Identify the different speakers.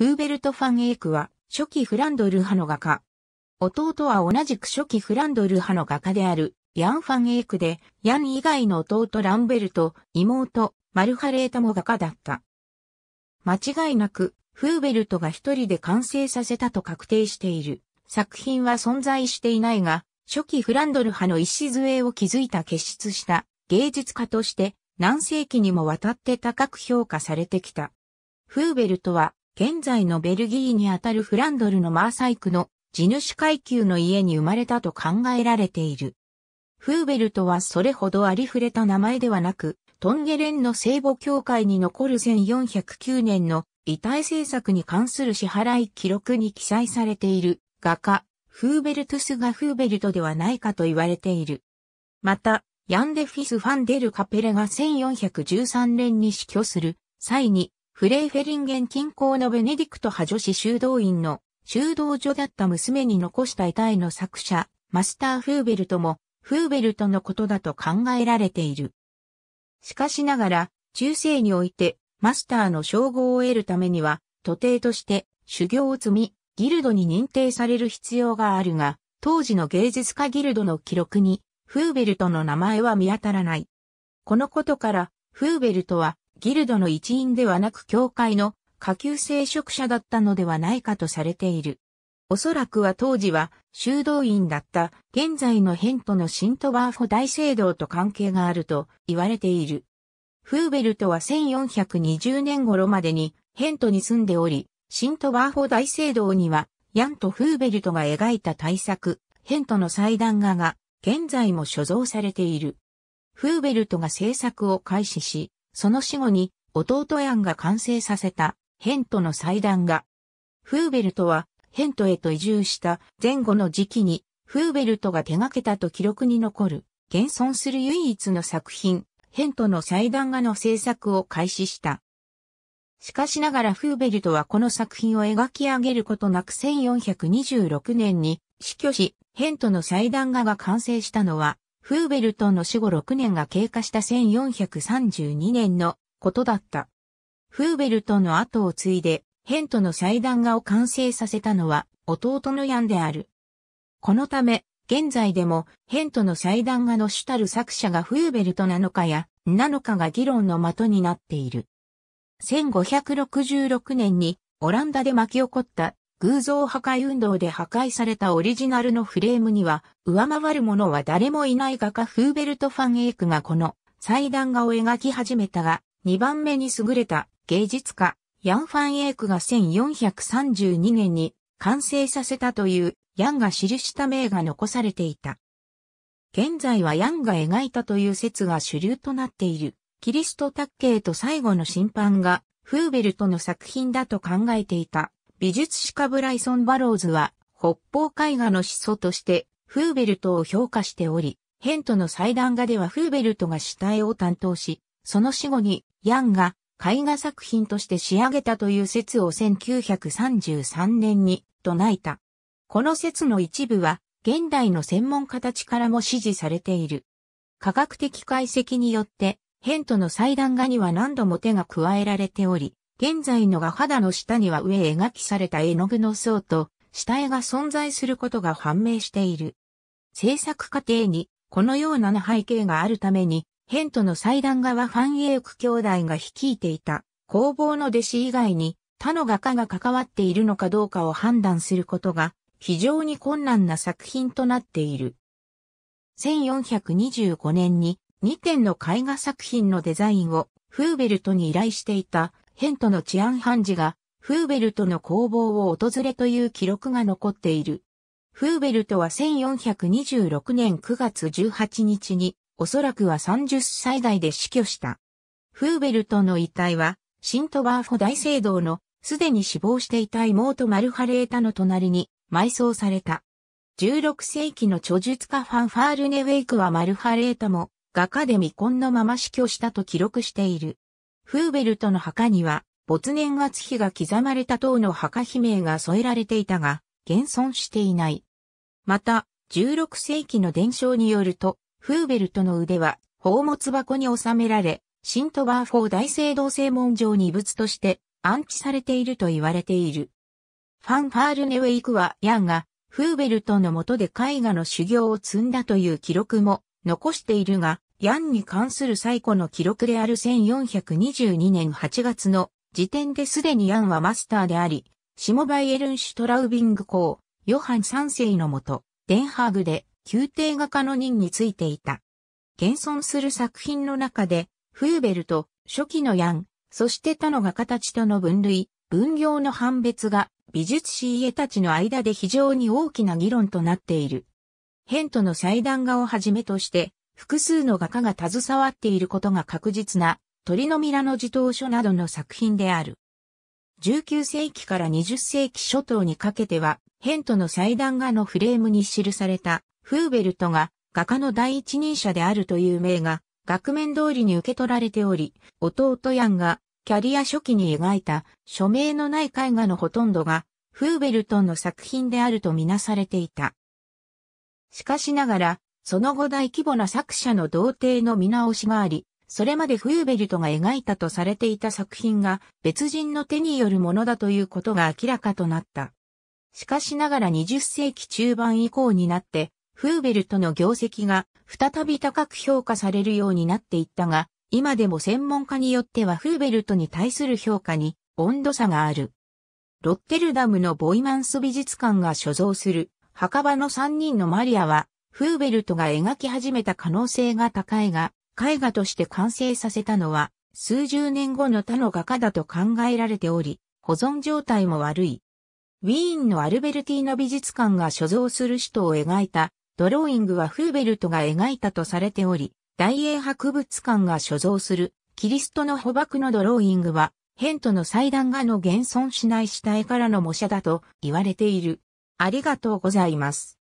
Speaker 1: フーベルト・ファン・エイクは、初期フランドル派の画家。弟は同じく初期フランドル派の画家である、ヤン・ファン・エイクで、ヤン以外の弟ランベルト、妹、マルハレータも画家だった。間違いなく、フーベルトが一人で完成させたと確定している。作品は存在していないが、初期フランドル派の礎を築いた結出した芸術家として何世紀にもわたって高く評価されてきた。フーベルトは現在のベルギーにあたるフランドルのマーサイクの地主階級の家に生まれたと考えられている。フーベルトはそれほどありふれた名前ではなく、トンゲレンの聖母教会に残る1409年の遺体政策に関する支払い記録に記載されている画家、フーベルトゥスがフーベルトではないかと言われている。また、ヤンデフィス・ファンデル・カペレが1413年に死去する際にフレイフェリンゲン近郊のベネディクト派女子修道院の修道所だった娘に残した遺体の作者、マスター・フーベルトも、フーベルトのことだと考えられている。しかしながら、中世において、マスターの称号を得るためには、徒弟として修行を積み、ギルドに認定される必要があるが、当時の芸術家ギルドの記録に、フーベルトの名前は見当たらない。このことから、フーベルトはギルドの一員ではなく教会の下級聖職者だったのではないかとされている。おそらくは当時は修道院だった現在のヘントのシントバーフォ大聖堂と関係があると言われている。フーベルトは1420年頃までにヘントに住んでおり、シントバーフォ大聖堂にはヤンとフーベルトが描いた大作、ヘントの祭壇画が現在も所蔵されている。フーベルトが制作を開始し、その死後に弟ヤンが完成させたヘントの祭壇が、フーベルトはヘントへと移住した前後の時期にフーベルトが手掛けたと記録に残る現存する唯一の作品、ヘントの祭壇画の制作を開始した。しかしながらフーベルトはこの作品を描き上げることなく1426年に死去し、ヘントの祭壇画が完成したのはフーベルトンの死後6年が経過した1432年のことだった。フーベルトンの後を継いで、ヘントの祭壇画を完成させたのは弟のヤンである。このため、現在でもヘントの祭壇画の主たる作者がフーベルトなのかや、なのかが議論の的になっている。1566年にオランダで巻き起こった偶像破壊運動で破壊されたオリジナルのフレームには、上回る者は誰もいない画家フーベルト・ファン・エイクがこの祭壇画を描き始めたが、2番目に優れた芸術家、ヤン・ファン・エイクが1432年に完成させたというヤンが記した名が残されていた。現在はヤンが描いたという説が主流となっている。キリスト卓系と最後の審判がフーベルトの作品だと考えていた。美術史家ブライソン・バローズは、北方絵画の始祖として、フーベルトを評価しており、ヘントの祭壇画ではフーベルトが主体を担当し、その死後に、ヤンが絵画作品として仕上げたという説を1933年に唱えた。この説の一部は、現代の専門家たちからも支持されている。科学的解析によって、ヘントの祭壇画には何度も手が加えられており、現在の画肌の下には上描きされた絵の具の層と下絵が存在することが判明している。制作過程にこのような背景があるために、ヘントの祭壇画はファン・エーク兄弟が率いていた工房の弟子以外に他の画家が関わっているのかどうかを判断することが非常に困難な作品となっている。1425年に2点の絵画作品のデザインをフーベルトに依頼していたヘントの治安判事が、フーベルトの工房を訪れという記録が残っている。フーベルトは1426年9月18日に、おそらくは30歳代で死去した。フーベルトの遺体は、シントバーフォ大聖堂の、すでに死亡していた妹マルハレータの隣に埋葬された。16世紀の著述家ファンファールネウェイクはマルハレータも、画家で未婚のまま死去したと記録している。フーベルトの墓には、没年月日が刻まれた塔の墓碑名が添えられていたが、現存していない。また、16世紀の伝承によると、フーベルトの腕は宝物箱に収められ、シントバーフォー大聖堂正門上に遺物として安置されていると言われている。ファンファールネウェイクはヤンがフーベルトの下で絵画の修行を積んだという記録も残しているが、ヤンに関する最古の記録である1422年8月の時点ですでにヤンはマスターであり、シモバイエルンシュトラウビング公、ヨハン三世のもと、デンハーグで宮廷画家の任についていた。現存する作品の中で、フーベルと初期のヤン、そして他の画家たちとの分類、分業の判別が美術師家たちの間で非常に大きな議論となっている。ヘントの祭壇画をはじめとして、複数の画家が携わっていることが確実な鳥のミラノ自童書などの作品である。19世紀から20世紀初頭にかけては、ヘントの祭壇画のフレームに記されたフーベルトが画家の第一人者であるという名が、額面通りに受け取られており、弟ヤンがキャリア初期に描いた署名のない絵画のほとんどが、フーベルトンの作品であるとみなされていた。しかしながら、その後大規模な作者の童貞の見直しがあり、それまでフーベルトが描いたとされていた作品が別人の手によるものだということが明らかとなった。しかしながら20世紀中盤以降になって、フーベルトの業績が再び高く評価されるようになっていったが、今でも専門家によってはフーベルトに対する評価に温度差がある。ロッテルダムのボイマンス美術館が所蔵する墓場の3人のマリアはフーベルトが描き始めた可能性が高いが、絵画として完成させたのは、数十年後の他の画家だと考えられており、保存状態も悪い。ウィーンのアルベルティーノ美術館が所蔵する首都を描いた、ドローイングはフーベルトが描いたとされており、大英博物館が所蔵する、キリストの捕獲のドローイングは、ヘントの祭壇画の現存しない死体からの模写だと言われている。ありがとうございます。